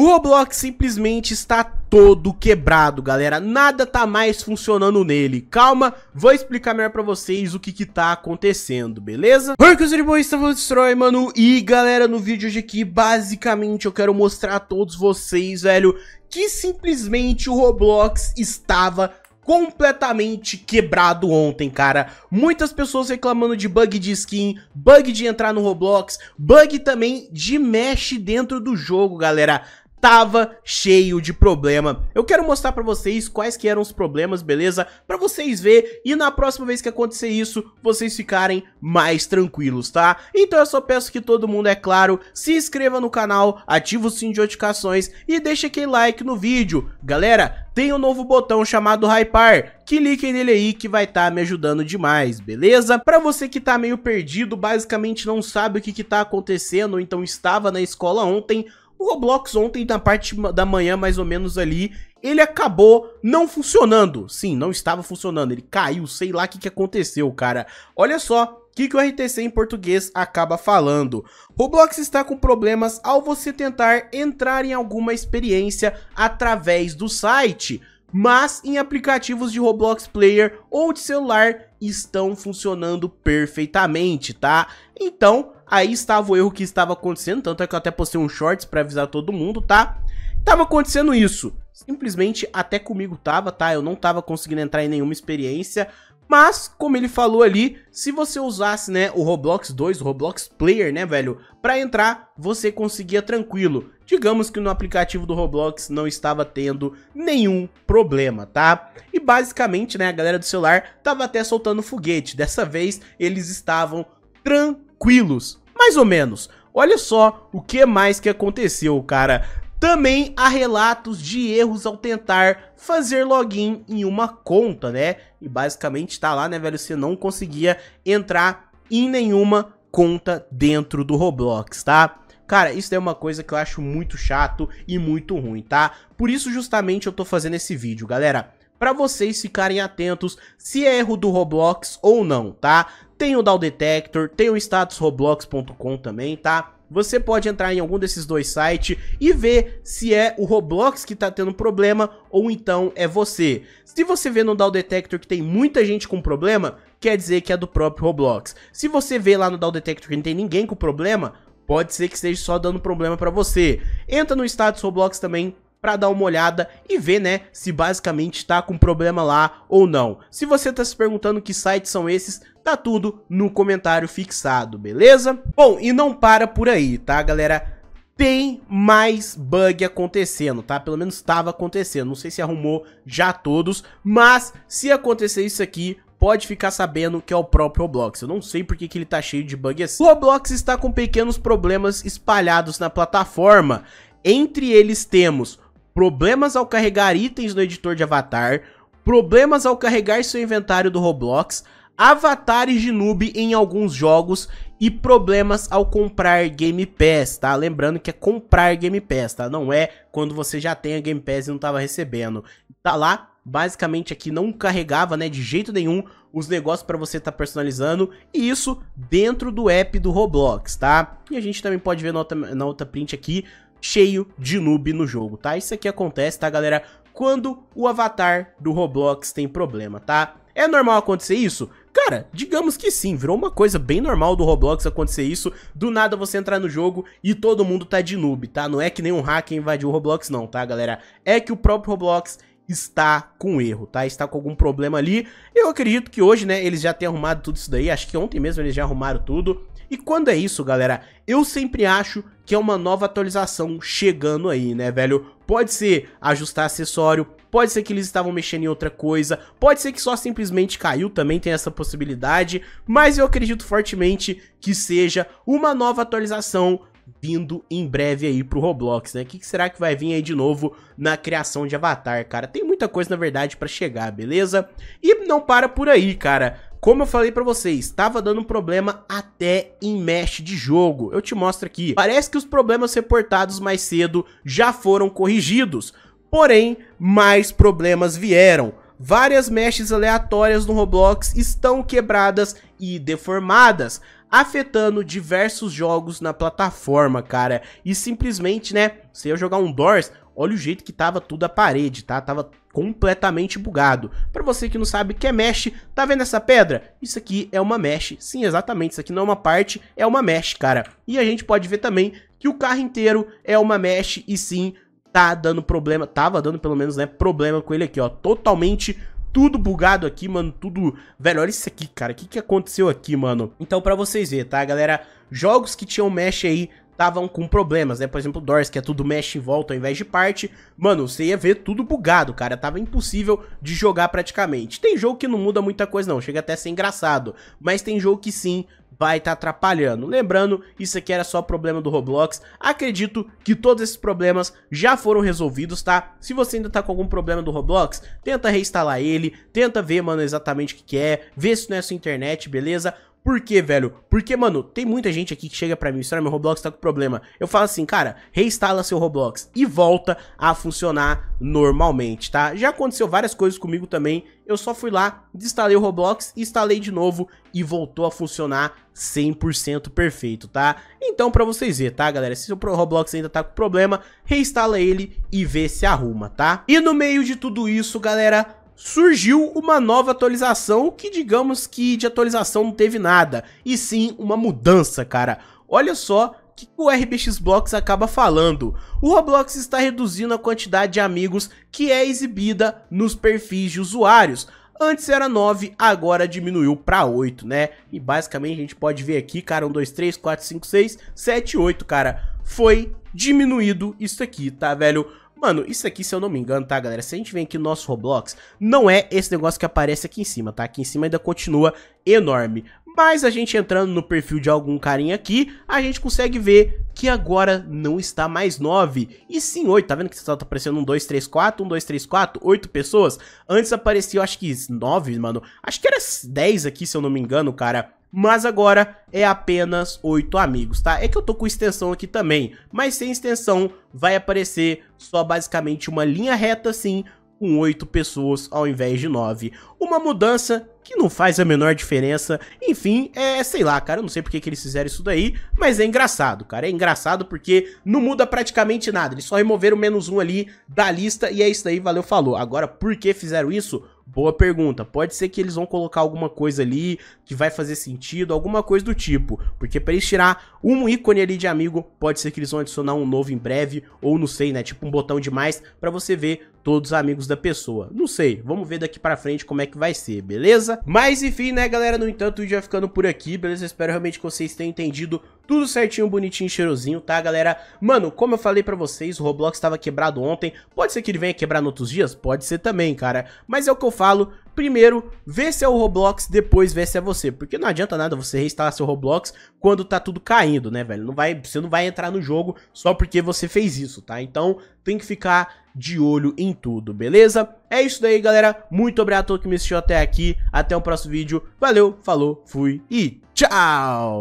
O Roblox simplesmente está todo quebrado, galera. Nada tá mais funcionando nele. Calma, vou explicar melhor pra vocês o que que tá acontecendo, beleza? Oi, que os estamos destrói, mano. E, galera, no vídeo de aqui, basicamente, eu quero mostrar a todos vocês, velho, que simplesmente o Roblox estava completamente quebrado ontem, cara. Muitas pessoas reclamando de bug de skin, bug de entrar no Roblox, bug também de mesh dentro do jogo, galera tava cheio de problema. Eu quero mostrar pra vocês quais que eram os problemas, beleza? Pra vocês verem e na próxima vez que acontecer isso, vocês ficarem mais tranquilos, tá? Então eu só peço que todo mundo, é claro, se inscreva no canal, ative o sininho de notificações e deixe aquele like no vídeo. Galera, tem um novo botão chamado Hypar, cliquem nele aí que vai estar tá me ajudando demais, beleza? Pra você que tá meio perdido, basicamente não sabe o que que tá acontecendo, então estava na escola ontem, o Roblox ontem, na parte da manhã, mais ou menos ali, ele acabou não funcionando. Sim, não estava funcionando, ele caiu, sei lá o que, que aconteceu, cara. Olha só o que, que o RTC em português acaba falando? Roblox está com problemas ao você tentar entrar em alguma experiência através do site mas em aplicativos de Roblox Player ou de celular estão funcionando perfeitamente, tá? Então, aí estava o erro que estava acontecendo, tanto é que eu até postei um shorts para avisar todo mundo, tá? Tava acontecendo isso. Simplesmente até comigo tava, tá? Eu não tava conseguindo entrar em nenhuma experiência, mas, como ele falou ali, se você usasse, né, o Roblox 2, o Roblox Player, né, velho, para entrar, você conseguia tranquilo. Digamos que no aplicativo do Roblox não estava tendo nenhum problema, tá? E basicamente, né, a galera do celular tava até soltando foguete. Dessa vez, eles estavam tranquilos, mais ou menos. Olha só o que mais que aconteceu, cara. Também há relatos de erros ao tentar fazer login em uma conta, né? E basicamente tá lá, né, velho? Você não conseguia entrar em nenhuma conta dentro do Roblox, tá? Cara, isso é uma coisa que eu acho muito chato e muito ruim, tá? Por isso justamente eu tô fazendo esse vídeo, galera. Pra vocês ficarem atentos se é erro do Roblox ou não, tá? Tem o Down Detector, tem o statusroblox.com também, tá? você pode entrar em algum desses dois sites e ver se é o Roblox que tá tendo problema ou então é você. Se você vê no Dow Detector que tem muita gente com problema, quer dizer que é do próprio Roblox. Se você vê lá no Dow Detector que não tem ninguém com problema, pode ser que esteja só dando problema para você. Entra no status Roblox também para dar uma olhada e ver, né, se basicamente está com problema lá ou não. Se você está se perguntando que sites são esses, tá tudo no comentário fixado, beleza? Bom, e não para por aí, tá, galera? tem mais bug acontecendo, tá? Pelo menos estava acontecendo, não sei se arrumou já todos, mas se acontecer isso aqui, pode ficar sabendo que é o próprio Roblox. Eu não sei porque que ele tá cheio de bug assim. O Roblox está com pequenos problemas espalhados na plataforma. Entre eles temos problemas ao carregar itens no editor de avatar, problemas ao carregar seu inventário do Roblox, avatares de noob em alguns jogos e problemas ao comprar Game Pass, tá? Lembrando que é comprar Game Pass, tá? Não é quando você já tem a Game Pass e não tava recebendo. Tá lá, basicamente aqui não carregava, né, de jeito nenhum os negócios para você estar tá personalizando e isso dentro do app do Roblox, tá? E a gente também pode ver na outra, na outra print aqui cheio de noob no jogo, tá? Isso aqui acontece, tá, galera? Quando o avatar do Roblox tem problema, tá? É normal acontecer isso? Cara, digamos que sim, virou uma coisa bem normal do Roblox acontecer isso, do nada você entrar no jogo e todo mundo tá de noob, tá? Não é que nenhum hacker invadiu o Roblox não, tá galera? É que o próprio Roblox está com erro, tá? Está com algum problema ali. Eu acredito que hoje, né, eles já têm arrumado tudo isso daí. Acho que ontem mesmo eles já arrumaram tudo. E quando é isso, galera, eu sempre acho que é uma nova atualização chegando aí, né, velho? Pode ser ajustar acessório, pode ser que eles estavam mexendo em outra coisa, pode ser que só simplesmente caiu, também tem essa possibilidade, mas eu acredito fortemente que seja uma nova atualização vindo em breve aí pro Roblox, né? O que, que, será que vai vir aí de novo na criação de avatar, cara? Tem muita coisa, na verdade, para chegar, beleza? E não para por aí, cara. Como eu falei pra vocês, estava dando um problema até em mesh de jogo. Eu te mostro aqui. Parece que os problemas reportados mais cedo já foram corrigidos. Porém, mais problemas vieram. Várias meshes aleatórias no Roblox estão quebradas e deformadas, afetando diversos jogos na plataforma, cara. E simplesmente, né, se eu jogar um Doors, olha o jeito que tava tudo a parede, tá? Tava completamente bugado. Para você que não sabe o que é mesh, tá vendo essa pedra? Isso aqui é uma mesh. Sim, exatamente, isso aqui não é uma parte, é uma mesh, cara. E a gente pode ver também que o carro inteiro é uma mesh e sim, tá dando problema, tava dando pelo menos, né, problema com ele aqui, ó, totalmente tudo bugado aqui, mano, tudo... Velho, olha isso aqui, cara, o que que aconteceu aqui, mano? Então, pra vocês verem, tá, galera, jogos que tinham mesh aí estavam com problemas, né? Por exemplo, o Doors, que é tudo mesh em volta ao invés de parte. Mano, você ia ver tudo bugado, cara. Tava impossível de jogar praticamente. Tem jogo que não muda muita coisa, não. Chega até a ser engraçado. Mas tem jogo que sim vai estar tá atrapalhando. Lembrando, isso aqui era só problema do Roblox. Acredito que todos esses problemas já foram resolvidos, tá? Se você ainda tá com algum problema do Roblox, tenta reinstalar ele, tenta ver, mano, exatamente o que, que é, ver se não é sua internet, beleza? Por quê, velho? Porque, mano, tem muita gente aqui que chega pra mim e fala, meu Roblox tá com problema. Eu falo assim, cara, reinstala seu Roblox e volta a funcionar normalmente, tá? Já aconteceu várias coisas comigo também. Eu só fui lá, desinstalei o Roblox, instalei de novo e voltou a funcionar 100% perfeito, tá? Então, pra vocês verem, tá, galera? Se seu Roblox ainda tá com problema, reinstala ele e vê se arruma, tá? E no meio de tudo isso, galera, surgiu uma nova atualização que digamos que de atualização não teve nada, e sim uma mudança, cara. Olha só o que o RBX Blocks acaba falando. O Roblox está reduzindo a quantidade de amigos que é exibida nos perfis de usuários. Antes era 9, agora diminuiu para 8, né? E basicamente a gente pode ver aqui, cara, 1, 2, 3, 4, 5, 6, 7, 8, cara. Foi diminuído isso aqui, tá, velho? Mano, isso aqui, se eu não me engano, tá, galera? Se a gente vem aqui no nosso Roblox, não é esse negócio que aparece aqui em cima, tá? Aqui em cima ainda continua enorme. Mas a gente entrando no perfil de algum carinha aqui, a gente consegue ver que agora não está mais 9, e sim 8. Tá vendo que tá aparecendo um 2, 3, 4, 1, 2, 3, 4, 8 pessoas? Antes aparecia, eu acho que 9, mano. Acho que era 10 aqui, se eu não me engano, cara mas agora é apenas 8 amigos, tá? É que eu tô com extensão aqui também, mas sem extensão vai aparecer só basicamente uma linha reta assim, com 8 pessoas ao invés de 9. Uma mudança que não faz a menor diferença. Enfim, é, sei lá, cara, eu não sei porque que eles fizeram isso daí, mas é engraçado, cara. É engraçado porque não muda praticamente nada. Eles só removeram menos um ali da lista e é isso aí, valeu, falou. Agora, por que fizeram isso? Boa pergunta. Pode ser que eles vão colocar alguma coisa ali que vai fazer sentido, alguma coisa do tipo. Porque para eles tirar um ícone ali de amigo, pode ser que eles vão adicionar um novo em breve, ou não sei, né? Tipo um botão de mais, para você ver todos amigos da pessoa. Não sei, vamos ver daqui pra frente como é que vai ser, beleza? Mas enfim, né, galera, no entanto, o vídeo vai ficando por aqui, beleza? espero realmente que vocês tenham entendido tudo certinho, bonitinho, cheirosinho, tá, galera? Mano, como eu falei pra vocês, o Roblox tava quebrado ontem, pode ser que ele venha quebrar em outros dias? Pode ser também, cara. Mas é o que eu falo, primeiro vê se é o Roblox, depois vê se é você. Porque não adianta nada você reinstalar seu Roblox quando tá tudo caindo, né, velho? Não vai, você não vai entrar no jogo só porque você fez isso, tá? Então tem que ficar de olho em tudo, beleza? É isso daí, galera. Muito obrigado a todo que me assistiu até aqui. Até o próximo vídeo. Valeu, falou, fui e tchau!